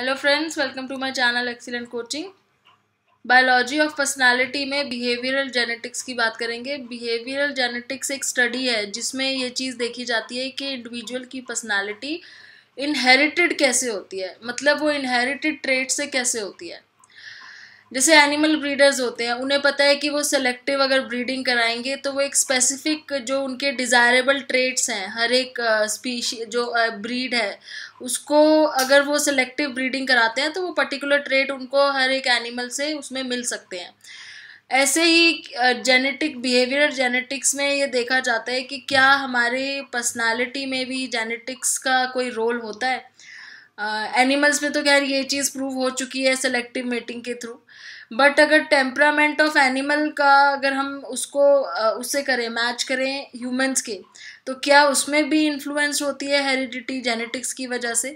hello friends welcome to my channel excellent coaching biology of personality में behavioural genetics की बात करेंगे behavioural genetics एक स्टडी है जिसमें ये चीज़ देखी जाती है कि इंडिविजुअल की पर्सनालिटी इनहेरिटेड कैसे होती है मतलब वो इनहेरिटेड ट्रेट से कैसे होती है जैसे एनिमल ब्रीडर्स होते हैं उन्हें पता है कि वो सेलेक्टिव अगर ब्रीडिंग कराएंगे तो वो एक स्पेसिफिक जो उनके डिज़ायरेबल ट्रेट्स हैं हर एक स्पीशी जो ब्रीड है उसको अगर वो सेलेक्टिव ब्रीडिंग कराते हैं तो वो पर्टिकुलर ट्रेट उनको हर एक एनिमल से उसमें मिल सकते हैं ऐसे ही जेनेटिक बिहेवियर जेनेटिक्स में ये देखा जाता है कि क्या हमारे पर्सनालिटी में भी जेनेटिक्स का कोई रोल होता है एनिमल्स uh, में तो खैर ये चीज़ प्रूव हो चुकी है सेलेक्टिव मेटिंग के थ्रू बट अगर टेम्परामेंट ऑफ एनिमल का अगर हम उसको उससे करें मैच करें ह्यूमंस के तो क्या उसमें भी इन्फ्लुएंस होती है हेरिडिटी जेनेटिक्स की वजह से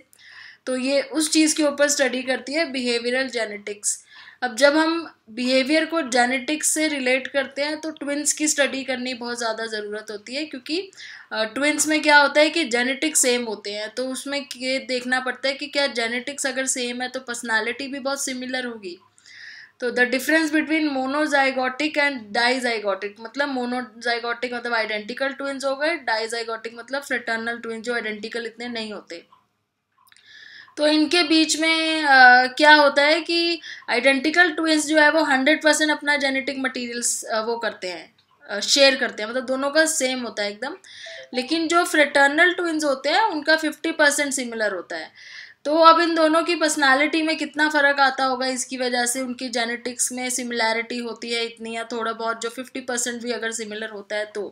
तो ये उस चीज़ के ऊपर स्टडी करती है बिहेवियरल जेनेटिक्स अब जब हम बिहेवियर को जेनेटिक्स से रिलेट करते हैं तो ट्विंस की स्टडी करनी बहुत ज़्यादा ज़रूरत होती है क्योंकि ट्विंस में क्या होता है कि जेनेटिक्स सेम होते हैं तो उसमें ये देखना पड़ता है कि क्या जेनेटिक्स अगर सेम है तो पर्सनालिटी भी बहुत सिमिलर होगी तो the difference between monozygotic and dizygotic मतलब मोनोजाइगोटिक मतलब आइडेंटिकल ट्विंस हो गए डाइजाइगोटिक मतलब फ्रेटर्नल ट्विंस जो आइडेंटिकल इतने नहीं होते तो इनके बीच में आ, क्या होता है कि आइडेंटिकल ट्विंस जो है वो हंड्रेड परसेंट अपना जेनेटिक मटेरियल्स वो करते हैं शेयर करते हैं मतलब दोनों का सेम होता है एकदम लेकिन जो फ्रेटर्नल ट्विंस होते हैं उनका फिफ्टी परसेंट सिमिलर होता है तो अब इन दोनों की पर्सनालिटी में कितना फ़र्क आता होगा इसकी वजह से उनकी जेनेटिक्स में सिमिलैरिटी होती है इतनी या थोड़ा बहुत जो फिफ्टी परसेंट भी अगर सिमिलर होता है तो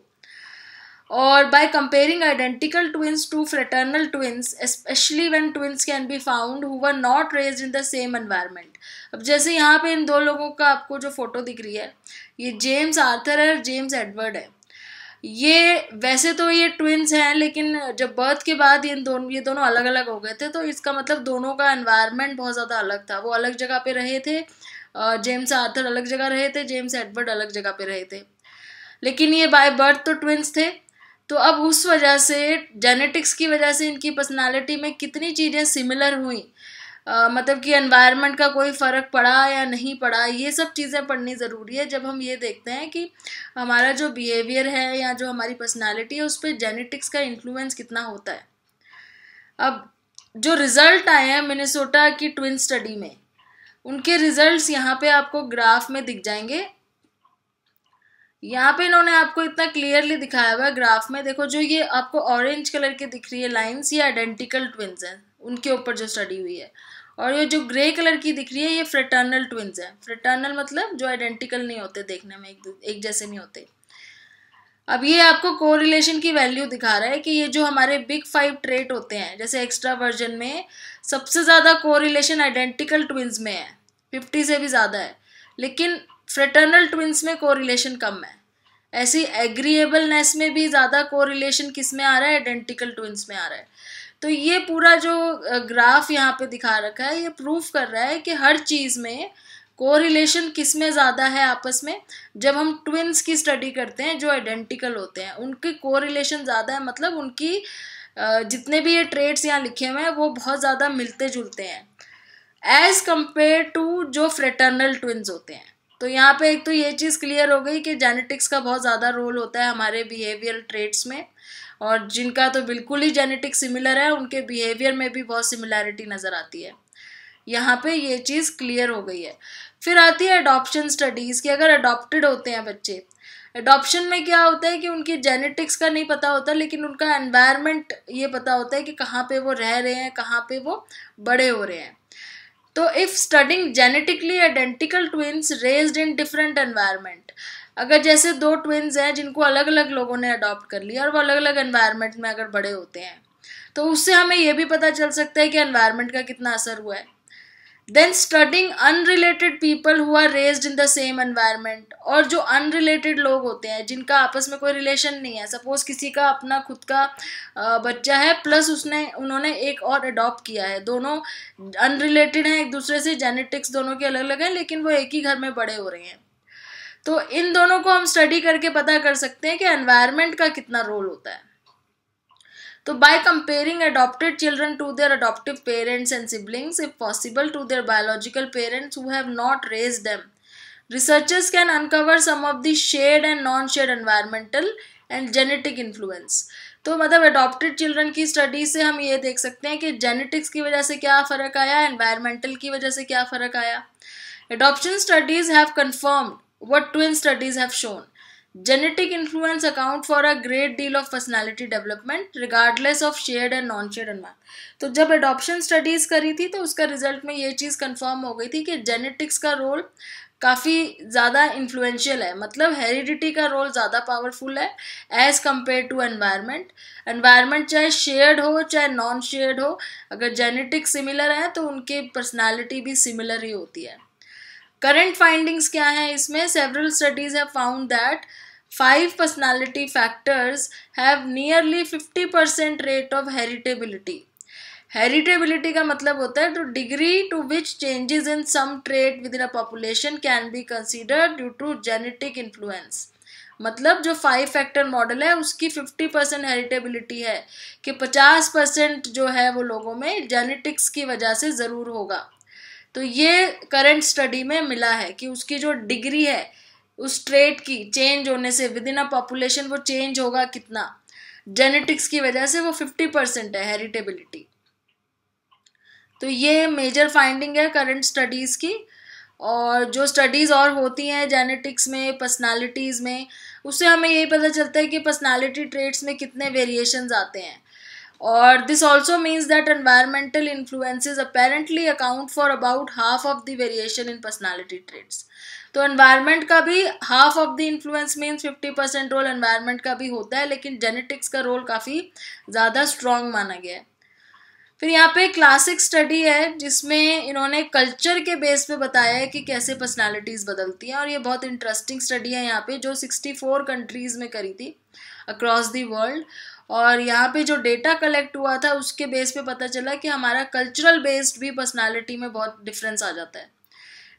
और by comparing identical twins to fraternal twins specially when twins can be found who were not raise in the same environment अब जैसे यहाँ पे इन दो लोगों का आपको जो फोटो दिख रही है ये जेम्स आर्थर है जेम्स एडवर्ड है ये वैसे तो ये ट्विन्स हैं लेकिन जब बर्थ के बाद इन दोनों ये दोनों अलग अलग हो गए थे तो इसका मतलब दोनों का एनवायरनमेंट बहुत ज़्यादा अलग था वो अलग जगह पे रहे थे जेम्स आर्थर अलग जगह रहे थे जेम्स एडवर्ड अलग जगह पे रहे थे लेकिन ये बाय बर्थ तो ट्विन्स थे तो अब उस वजह से जेनेटिक्स की वजह से इनकी पर्सनैलिटी में कितनी चीज़ें सिमिलर हुई आ, मतलब कि एनवायरनमेंट का कोई फ़र्क पड़ा या नहीं पड़ा ये सब चीज़ें पढ़नी ज़रूरी है जब हम ये देखते हैं कि हमारा जो बिहेवियर है या जो हमारी पर्सनालिटी है उस पर जेनेटिक्स का इन्फ्लुएंस कितना होता है अब जो रिज़ल्ट आए हैं मिनेसोटा की ट्विन स्टडी में उनके रिजल्ट्स यहाँ पे आपको ग्राफ में दिख जाएंगे यहाँ पे इन्होंने आपको इतना क्लियरली दिखाया हुआ है ग्राफ में देखो जो ये आपको ऑरेंज कलर की दिख रही है लाइंस ये आइडेंटिकल ट्विन्स हैं उनके ऊपर जो स्टडी हुई है और ये जो ग्रे कलर की दिख रही है ये फ्रेटर्नल ट्विंस है फ्रेटर्नल मतलब जो आइडेंटिकल नहीं होते देखने में एक एक जैसे नहीं होते अब ये आपको कोरिलेशन की वैल्यू दिखा रहा है कि ये जो हमारे बिग फाइव ट्रेट होते हैं जैसे एक्स्ट्रा वर्जन में सबसे ज़्यादा कोरिलेशन आइडेंटिकल ट्विंस में है फिफ्टी से भी ज़्यादा है लेकिन फ्रेटर्नल ट्विंस में कोरिलेशन कम है ऐसी एग्रीएबलनेस में भी ज़्यादा कोरिलेशन किस में आ रहा है आइडेंटिकल ट्विंस में आ रहा है तो ये पूरा जो ग्राफ यहाँ पे दिखा रखा है ये प्रूफ कर रहा है कि हर चीज़ में कोरिलेशन किस में ज़्यादा है आपस में जब हम ट्विन्स की स्टडी करते हैं जो आइडेंटिकल होते हैं उनकी कोरिलेशन ज़्यादा है मतलब उनकी जितने भी ये ट्रेड्स यहाँ लिखे हुए हैं वो बहुत ज़्यादा मिलते जुलते हैं एज़ कम्पेयर टू जो फ्रेटर्नल ट्विन्स होते हैं तो यहाँ पे एक तो ये चीज़ क्लियर हो गई कि जेनेटिक्स का बहुत ज़्यादा रोल होता है हमारे बिहेवियर ट्रेड्स में और जिनका तो बिल्कुल ही जेनेटिक सिमिलर है उनके बिहेवियर में भी बहुत सिमिलैरिटी नज़र आती है यहाँ पे ये चीज़ क्लियर हो गई है फिर आती है अडॉप्शन स्टडीज़ कि अगर अडॉप्टेड होते हैं बच्चे अडॉप्शन में क्या होता है कि उनकी जेनेटिक्स का नहीं पता होता लेकिन उनका एनवायरमेंट ये पता होता है कि कहाँ पे वो रह रहे हैं कहाँ पे वो बड़े हो रहे हैं तो if studying genetically identical twins raised in different environment अगर जैसे दो ट्विन्स हैं जिनको अलग अलग लोगों ने अडॉप्ट कर लिया और वो अलग अलग एनवायरनमेंट में अगर बड़े होते हैं तो उससे हमें यह भी पता चल सकता है कि एनवायरनमेंट का कितना असर हुआ है then studying unrelated people who are raised in the same environment और जो अनरिलेटेड लोग होते हैं जिनका आपस में कोई रिलेशन नहीं है सपोज किसी का अपना खुद का बच्चा है प्लस उसने उन्होंने एक और अडॉप्ट किया है दोनों अनरिलेटेड हैं एक दूसरे से जेनेटिक्स दोनों के अलग अलग हैं लेकिन वो एक ही घर में बड़े हो रहे हैं तो इन दोनों को हम स्टडी करके पता कर सकते हैं कि एनवायरनमेंट का कितना रोल होता है तो by comparing adopted children to their adoptive parents and siblings if possible to their biological parents who have not raise them researchers can uncover some of the shared and non shared environmental and genetic influence तो मतलब adopted children की study से हम ये देख सकते हैं कि जेनेटिक्स की वजह से क्या फ़र्क आया एनवायरमेंटल की वजह से क्या फ़र्क आया adoption studies have confirmed what twin studies have shown genetic influence account for a great deal of personality development regardless of shared and non shared environment to jab adoption studies kari thi to uska result mein ye cheez confirm ho gayi thi ki genetics ka role काफ़ी ज़्यादा influential है मतलब heredity का role ज़्यादा powerful है as compare to environment environment चाहे shared हो चाहे नॉन शेयर्ड हो अगर जेनेटिक सिमिलर है तो उनकी पर्सनालिटी भी सिमिलर ही होती है करंट फाइंडिंग्स क्या हैं इसमें several studies have found that five personality factors have nearly fifty percent rate of heritability का मतलब होता है to degree to which changes in some trait within a population can be consider due to genetic influence मतलब जो five factor model है उसकी fifty percent heritability है कि पचास परसेंट जो है वो लोगों में जेनेटिक्स की वजह से ज़रूर होगा तो ये करंट स्टडी में मिला है कि उसकी जो डिग्री है उस ट्रेट की चेंज होने से विद इन अ पॉपुलेशन वो चेंज होगा कितना जेनेटिक्स की वजह से वो फिफ्टी परसेंट है हेरिटेबिलिटी तो ये मेजर फाइंडिंग है करंट स्टडीज़ की और जो स्टडीज़ और होती हैं जेनेटिक्स में पर्सनालिटीज़ में उससे हमें यही पता चलता है कि पर्सनालिटी ट्रेट्स में कितने वेरिएशंस आते हैं और this also means that environmental influences apparently account for about half of the variation in personality traits तो एनवायरमेंट का भी half of the influence means fifty percent role environment का भी होता है लेकिन जेनेटिक्स का रोल काफ़ी ज़्यादा स्ट्रॉन्ग माना गया है फिर यहाँ पे क्लासिक स्टडी है जिसमें इन्होंने कल्चर के बेस पे बताया है कि कैसे पर्सनालिटीज़ बदलती हैं और ये बहुत इंटरेस्टिंग स्टडी है यहाँ पे जो 64 कंट्रीज़ में करी थी अक्रॉस दी वर्ल्ड और यहाँ पे जो डेटा कलेक्ट हुआ था उसके बेस पे पता चला कि हमारा कल्चरल बेस्ड भी पर्सनालिटी में बहुत डिफरेंस आ जाता है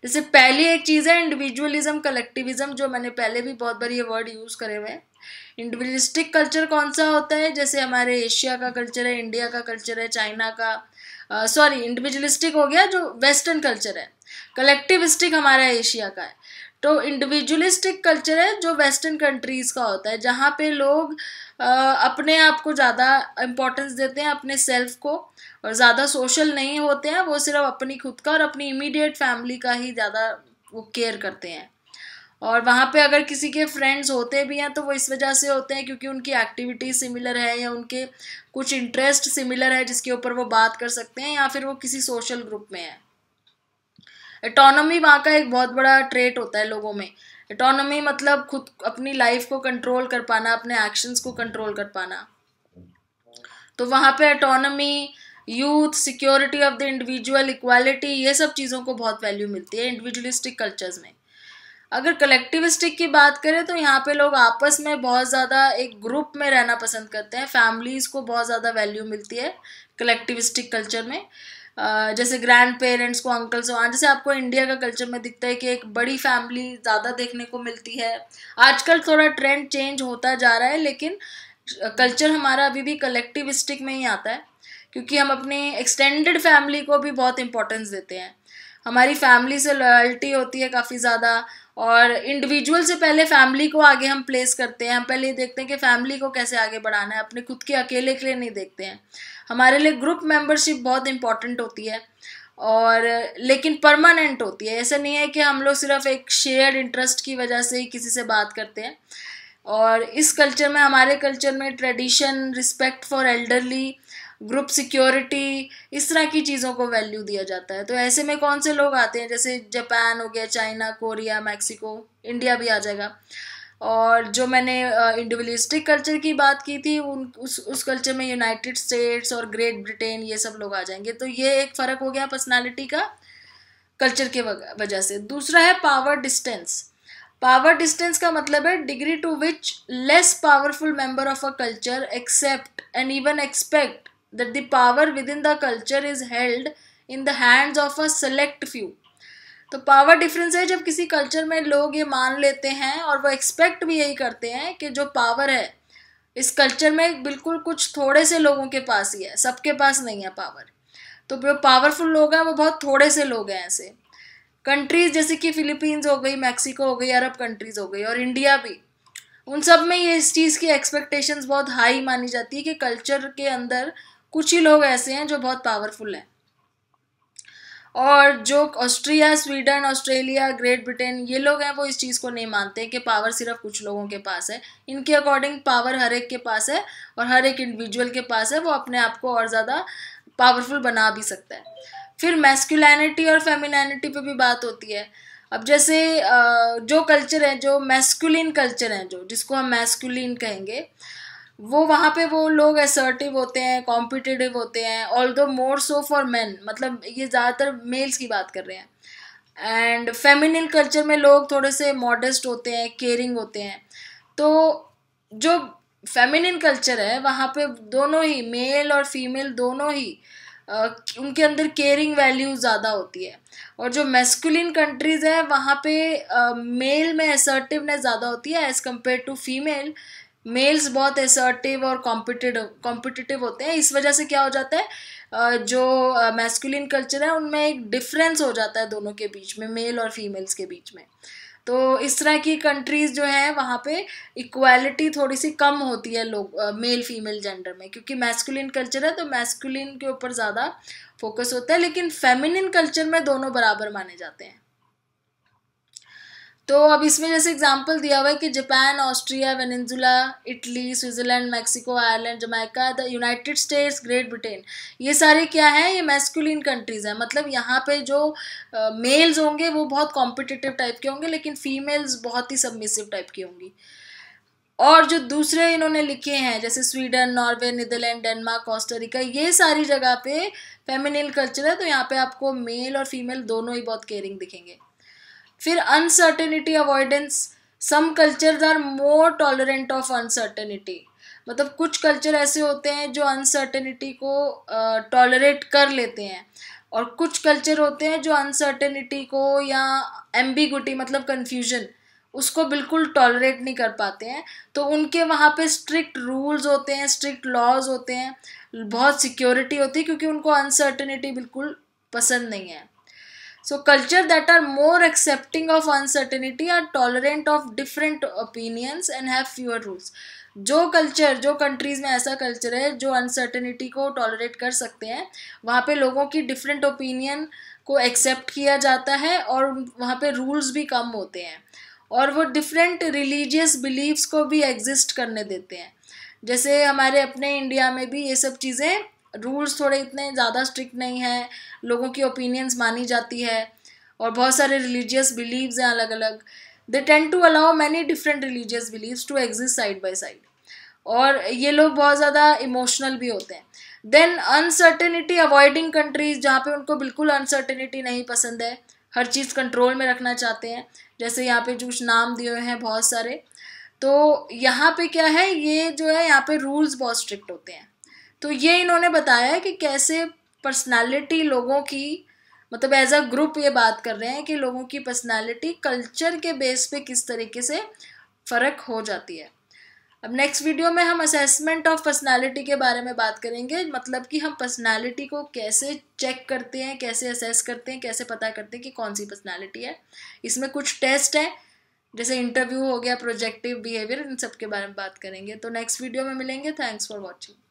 जैसे पहली एक चीज़ है इंडिविजुअलिज्म कलेक्टिविज्म जो मैंने पहले भी बहुत बार ये वर्ड यूज़ करे हुए हैं इंडिविजुअलिस्टिक कल्चर कौन सा होता है जैसे हमारे एशिया का कल्चर है इंडिया का कल्चर है चाइना का सॉरी इंडिविजुअलिस्टिक हो गया जो वेस्टर्न कल्चर है कलेक्टिविस्टिक हमारा एशिया का है तो इंडिविजुअलिस्टिक कल्चर है जो वेस्टर्न कंट्रीज़ का होता है जहाँ पे लोग अपने आप को ज़्यादा इम्पोर्टेंस देते हैं अपने सेल्फ को और ज़्यादा सोशल नहीं होते हैं वो सिर्फ अपनी खुद का और अपनी इमीडिएट फैमिली का ही ज़्यादा वो केयर करते हैं और वहाँ पे अगर किसी के फ्रेंड्स होते भी हैं तो वो इस वजह से होते हैं क्योंकि उनकी एक्टिविटी सिमिलर है या उनके कुछ इंटरेस्ट सिमिलर है जिसके ऊपर वो बात कर सकते हैं या फिर वो किसी सोशल ग्रुप में है एटोनमी वहाँ का एक बहुत बड़ा ट्रेट होता है लोगों में एटोनमी मतलब खुद अपनी लाइफ को कंट्रोल कर पाना अपने एक्शंस को कंट्रोल कर पाना तो वहाँ पे autonomy youth security of the individual equality ये सब चीज़ों को बहुत वैल्यू मिलती है इंडिविजुअलिस्टिक कल्चर्स में अगर कलेक्टिविस्टिक की बात करें तो यहाँ पे लोग आपस में बहुत ज़्यादा एक ग्रुप में रहना पसंद करते हैं फैमिलीज़ को बहुत ज़्यादा वैल्यू मिलती है कलेक्टिविस्टिक कल्चर में जैसे ग्रैंड पेरेंट्स को अंकल्स को जैसे आपको इंडिया का कल्चर में दिखता है कि एक बड़ी फैमिली ज़्यादा देखने को मिलती है आजकल थोड़ा ट्रेंड चेंज होता जा रहा है लेकिन कल्चर हमारा अभी भी कलेक्टिविस्टिक में ही आता है क्योंकि हम अपने एक्सटेंडेड फैमिली को भी बहुत इंपॉर्टेंस देते हैं हमारी फैमिली से लॉयल्टी होती है काफ़ी ज़्यादा और इंडिविजुअल से पहले फैमिली को आगे हम प्लेस करते हैं हम पहले देखते हैं कि फैमिली को कैसे आगे बढ़ाना है अपने खुद के अकेले के लिए नहीं देखते हैं हमारे लिए ग्रुप मेंबरशिप बहुत इंपॉर्टेंट होती है और लेकिन परमानेंट होती है ऐसा नहीं है कि हम लोग सिर्फ एक शेयर्ड इंटरेस्ट की वजह से ही किसी से बात करते हैं और इस कल्चर में हमारे कल्चर में tradition respect for elderly group security इस तरह की चीज़ों को वैल्यू दिया जाता है तो ऐसे में कौन से लोग आते हैं जैसे जापान हो गया चाइना कोरिया मैक्सिको इंडिया भी आ जाएगा और जो मैंने इंडिविजुअलिस्टिक कल्चर की बात की थी उन उस उस कल्चर में यूनाइटेड स्टेट्स और ग्रेट ब्रिटेन ये सब लोग आ जाएंगे तो ये एक फ़र्क हो गया पर्सनालिटी का कल्चर के वजह से दूसरा है पावर डिस्टेंस पावर डिस्टेंस का मतलब है degree to which less powerful member of a culture accept and even expect that the power within the culture is held in the hands of a select few तो power difference है जब किसी culture में लोग ये मान लेते हैं और वो एक्सपेक्ट भी यही करते हैं कि जो पावर है इस कल्चर में बिल्कुल कुछ थोड़े से लोगों के पास ही है सबके पास नहीं है पावर तो जो पावरफुल लोग हैं वो बहुत थोड़े से लोग हैं ऐसे कंट्रीज़ जैसे कि फ़िलीपींस हो गई मैक्सिको हो गई अरब कंट्रीज़ हो गई और इंडिया भी उन सब में ये इस चीज़ की एक्सपेक्टेशंस बहुत हाई मानी जाती है कि कल्चर के अंदर कुछ ही लोग ऐसे हैं जो बहुत पावरफुल हैं और जो Austria Sweden Australia Great Britain ये लोग हैं वो इस चीज़ को नहीं मानते कि पावर सिर्फ कुछ लोगों के पास है इनके अकॉर्डिंग पावर हर एक के पास है और हर एक इंडिविजुअल के पास है वो अपने आप को और ज़्यादा पावरफुल बना भी सकता है फिर मैस्कुलैनिटी और फेमिनिटी पे भी बात होती है अब जैसे जो कल्चर है जो मैस्कुलिन कल्चर है जो जिसको हम मैस्कुलिन कहेंगे वो वहाँ पे वो लोग असर्टिव होते हैं कॉम्पिटिटिव होते हैं ऑल दो मोर सो फॉर मैन मतलब ये ज़्यादातर मेल्स की बात कर रहे हैं एंड फेमिनिन कल्चर में लोग थोड़े से मॉडेस्ट होते हैं केयरिंग होते हैं तो जो फेमिनिन कल्चर है वहाँ पे दोनों ही मेल और फीमेल दोनों ही Uh, उनके अंदर केयरिंग वैल्यू ज़्यादा होती है और जो मेस्कुलिन कंट्रीज़ हैं वहाँ पे मेल uh, में असर्टिवनेस ज़्यादा होती है as compare to female males बहुत एसर्टिव और कॉम्पिटिव कॉम्पिटिटिव होते हैं इस वजह से क्या हो जाता है जो मैस्कुलिन कल्चर है उनमें एक डिफरेंस हो जाता है दोनों के बीच में मेल और फीमेल्स के बीच में तो इस तरह की कंट्रीज़ जो हैं वहाँ पे इक्वालिटी थोड़ी सी कम होती है लोग मेल फीमेल जेंडर में क्योंकि मैस्कुलिन कल्चर है तो मैस्कुलिन के ऊपर ज़्यादा फोकस होता है लेकिन फेमिनिन कल्चर में दोनों बराबर माने जाते हैं तो अब इसमें जैसे एग्जाम्पल दिया हुआ है कि Japan Austria Venezuela Italy Switzerland Mexico Ireland Jamaica the United States Great Britain ये सारे क्या हैं ये मैस्कुलिन कंट्रीज़ हैं मतलब यहाँ पे जो मेल्स uh, होंगे वो बहुत कॉम्पिटिटिव टाइप के होंगे लेकिन फीमेल्स बहुत ही सबमिसिव टाइप की होंगी और जो दूसरे इन्होंने लिखे हैं जैसे Sweden Norway Netherland Denmark Australia ये सारी जगह पे फेमिनिल कल्चर है तो यहाँ पे आपको मेल और फीमेल दोनों ही बहुत केयरिंग दिखेंगे फिर uncertainty avoidance some culture are more tolerant of uncertainty मतलब कुछ कल्चर ऐसे होते हैं जो अनसर्टेनिटी को टॉलरेट uh, कर लेते हैं और कुछ कल्चर होते हैं जो अनसर्टेनिटी को या एम्बिगुटी मतलब कन्फ्यूजन उसको बिल्कुल टॉलरेट नहीं कर पाते हैं तो उनके वहाँ पे स्ट्रिक्ट रूल्स होते हैं स्ट्रिक्ट लॉज होते हैं बहुत सिक्योरिटी होती है क्योंकि उनको अनसर्टेनिटी बिल्कुल पसंद नहीं है so culture that are more accepting of uncertainty are tolerant of different opinions and have fewer rules जो कल्चर जो कंट्रीज़ में ऐसा कल्चर है जो अनसर्टेनिटी को टॉलरेट कर सकते हैं वहाँ पे लोगों की डिफरेंट ओपिनियन को एक्सेप्ट किया जाता है और वहाँ पे रूल्स भी कम होते हैं और वो डिफरेंट रिलीजियस बिलीव्स को भी एग्जिस्ट करने देते हैं जैसे हमारे अपने इंडिया में भी ये सब चीज़ें रूल्स थोड़े इतने ज़्यादा स्ट्रिक्ट नहीं हैं लोगों की ओपिनियंस मानी जाती है और बहुत सारे रिलीजियस बिलीव्स हैं अलग अलग they tend to allow many different religious beliefs to exist side by side और ये लोग बहुत ज़्यादा इमोशनल भी होते हैं देन अनसर्टेनिटी अवॉइडिंग कंट्रीज जहाँ पे उनको बिल्कुल अनसर्टेनिटी नहीं पसंद है हर चीज़ कंट्रोल में रखना चाहते हैं जैसे यहाँ पे जो नाम दिए हुए हैं बहुत सारे तो यहाँ पे क्या है ये जो है यहाँ पे रूल्स बहुत स्ट्रिक्ट होते हैं तो ये इन्होंने बताया कि कैसे पर्सनालिटी लोगों की मतलब एज अ ग्रुप ये बात कर रहे हैं कि लोगों की पर्सनालिटी कल्चर के बेस पे किस तरीके से फ़र्क हो जाती है अब नेक्स्ट वीडियो में हम असेसमेंट ऑफ पर्सनालिटी के बारे में बात करेंगे मतलब कि हम पर्सनालिटी को कैसे चेक करते हैं कैसे असेस करते हैं कैसे पता करते हैं कि कौन सी पर्सनालिटी है इसमें कुछ टेस्ट हैं जैसे इंटरव्यू हो गया प्रोजेक्टिव बिहेवियर इन सब के बारे में बात करेंगे तो नेक्स्ट वीडियो में मिलेंगे थैंक्स फॉर वॉचिंग